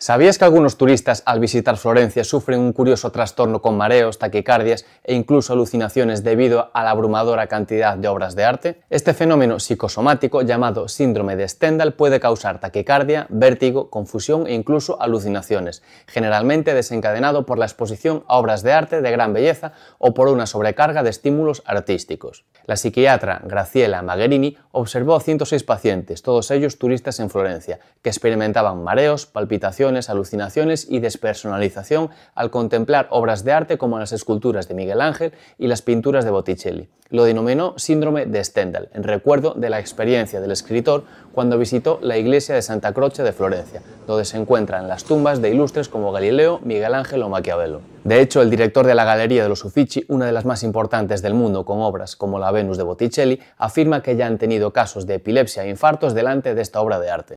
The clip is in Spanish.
¿Sabías que algunos turistas al visitar Florencia sufren un curioso trastorno con mareos, taquicardias e incluso alucinaciones debido a la abrumadora cantidad de obras de arte? Este fenómeno psicosomático llamado síndrome de Stendhal puede causar taquicardia, vértigo, confusión e incluso alucinaciones, generalmente desencadenado por la exposición a obras de arte de gran belleza o por una sobrecarga de estímulos artísticos. La psiquiatra Graciela Magherini observó a 106 pacientes, todos ellos turistas en Florencia, que experimentaban mareos, palpitaciones, alucinaciones y despersonalización al contemplar obras de arte como las esculturas de Miguel Ángel y las pinturas de Botticelli. Lo denominó síndrome de Stendhal, en recuerdo de la experiencia del escritor cuando visitó la iglesia de Santa Croce de Florencia, donde se encuentran las tumbas de ilustres como Galileo, Miguel Ángel o Maquiavelo. De hecho, el director de la Galería de los Uffizi, una de las más importantes del mundo con obras como la Venus de Botticelli, afirma que ya han tenido casos de epilepsia e infartos delante de esta obra de arte.